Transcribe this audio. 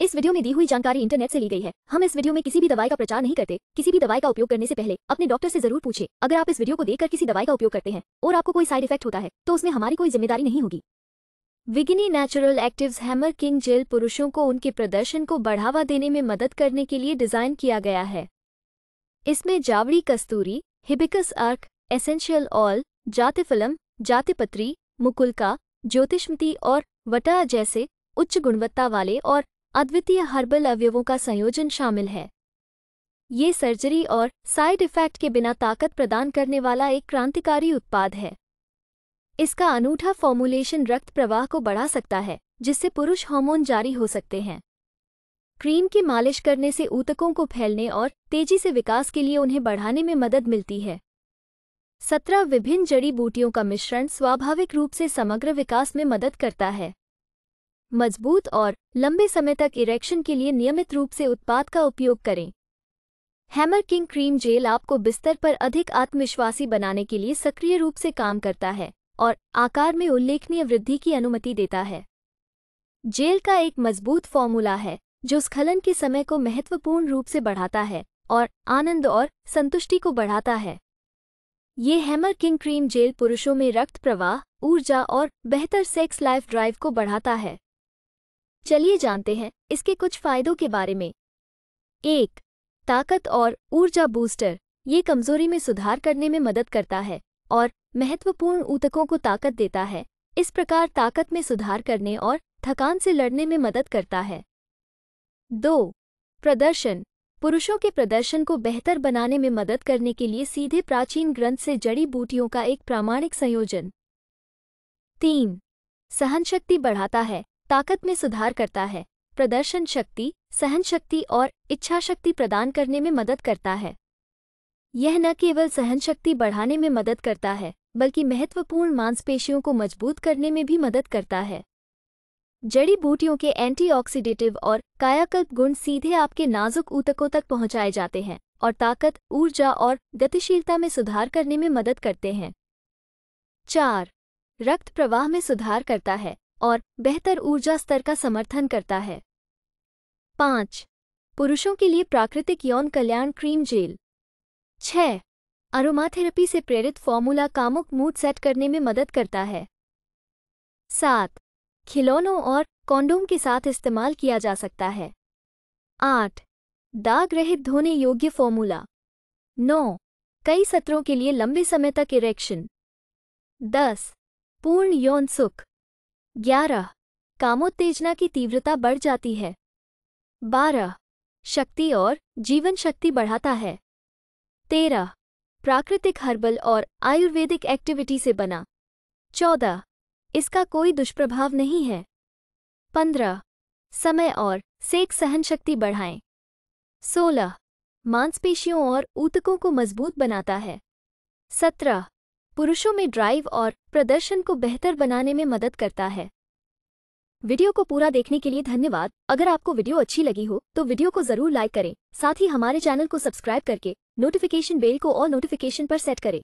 इस वीडियो में दी हुई जानकारी इंटरनेट से ली गई है हम इस वीडियो में किसी भी दवाई का प्रचार नहीं करते किसी भी दवाई का उपयोग करने से पहले अपने डॉक्टर से जरूर पूछे अगर आप इस वीडियो को देखकर किसी दवाई का उपयोग करते हैं और आपको कोई साइड इफेक्ट होता है तो उसमें हमारी कोई जिम्मेदारी नहीं होगी विगिनी natural active hammer king gel पुरुषों को उनके प्रदर्शन को बढ़ावा देने में मदद करने के लिए डिजाइन किया गया है इसमें जावड़ी कस्तूरी हिबिकस अर्क एसेंशियल ऑयल जाति जातिपत्री मुकुलका ज्योतिष्मती और वटा जैसे उच्च गुणवत्ता वाले और अद्वितीय हर्बल अवयवों का संयोजन शामिल है ये सर्जरी और साइड इफेक्ट के बिना ताकत प्रदान करने वाला एक क्रांतिकारी उत्पाद है इसका अनूठा फॉर्मूलेशन रक्त प्रवाह को बढ़ा सकता है जिससे पुरुष हार्मोन जारी हो सकते हैं क्रीम की मालिश करने से ऊतकों को फैलने और तेजी से विकास के लिए उन्हें बढ़ाने में मदद मिलती है सत्रह विभिन्न जड़ी बूटियों का मिश्रण स्वाभाविक रूप से समग्र विकास में मदद करता है मजबूत और लंबे समय तक इरेक्शन के लिए नियमित रूप से उत्पाद का उपयोग करें हैमर किंग क्रीम जेल आपको बिस्तर पर अधिक आत्मविश्वासी बनाने के लिए सक्रिय रूप से काम करता है और आकार में उल्लेखनीय वृद्धि की अनुमति देता है जेल का एक मजबूत फॉर्मूला है जो स्खलन के समय को महत्वपूर्ण रूप से बढ़ाता है और आनंद और संतुष्टि को बढ़ाता है ये हैमर किंग क्रीम जेल पुरुषों में रक्त प्रवाह ऊर्जा और बेहतर सेक्स लाइफ ड्राइव को बढ़ाता है चलिए जानते हैं इसके कुछ फायदों के बारे में एक ताकत और ऊर्जा बूस्टर ये कमजोरी में सुधार करने में मदद करता है और महत्वपूर्ण ऊतकों को ताकत देता है इस प्रकार ताकत में सुधार करने और थकान से लड़ने में मदद करता है दो प्रदर्शन पुरुषों के प्रदर्शन को बेहतर बनाने में मदद करने के लिए सीधे प्राचीन ग्रंथ से जड़ी बूटियों का एक प्रामाणिक संयोजन तीन सहनशक्ति बढ़ाता है ताकत में सुधार करता है प्रदर्शन शक्ति सहन शक्ति और इच्छा शक्ति प्रदान करने में मदद करता है यह न केवल सहन शक्ति बढ़ाने में मदद करता है बल्कि महत्वपूर्ण मांसपेशियों को मजबूत करने में भी मदद करता है जड़ी बूटियों के एंटीऑक्सीडेटिव और कायाकल्प गुण सीधे आपके नाजुक ऊतकों तक पहुंचाए जाते हैं और ताकत ऊर्जा और गतिशीलता में सुधार करने में मदद करते हैं चार रक्त प्रवाह में सुधार करता है और बेहतर ऊर्जा स्तर का समर्थन करता है पाँच पुरुषों के लिए प्राकृतिक यौन कल्याण क्रीम जेल छह अरोमाथेरेपी से प्रेरित फॉर्मूला कामुक मूड सेट करने में मदद करता है सात खिलौनों और कॉन्डोम के साथ इस्तेमाल किया जा सकता है आठ दाग रहित धोने योग्य फॉर्मूला नौ कई सत्रों के लिए लंबे समय तक इरेक्शन दस पूर्ण यौन सुख ग्यारह कामोत्तेजना की तीव्रता बढ़ जाती है बारह शक्ति और जीवन शक्ति बढ़ाता है तेरह प्राकृतिक हर्बल और आयुर्वेदिक एक्टिविटी से बना चौदह इसका कोई दुष्प्रभाव नहीं है पंद्रह समय और सेक सहन शक्ति बढ़ाएं सोलह मांसपेशियों और ऊतकों को मजबूत बनाता है सत्रह पुरुषों में ड्राइव और प्रदर्शन को बेहतर बनाने में मदद करता है वीडियो को पूरा देखने के लिए धन्यवाद अगर आपको वीडियो अच्छी लगी हो तो वीडियो को जरूर लाइक करें साथ ही हमारे चैनल को सब्सक्राइब करके नोटिफिकेशन बेल को और नोटिफिकेशन पर सेट करें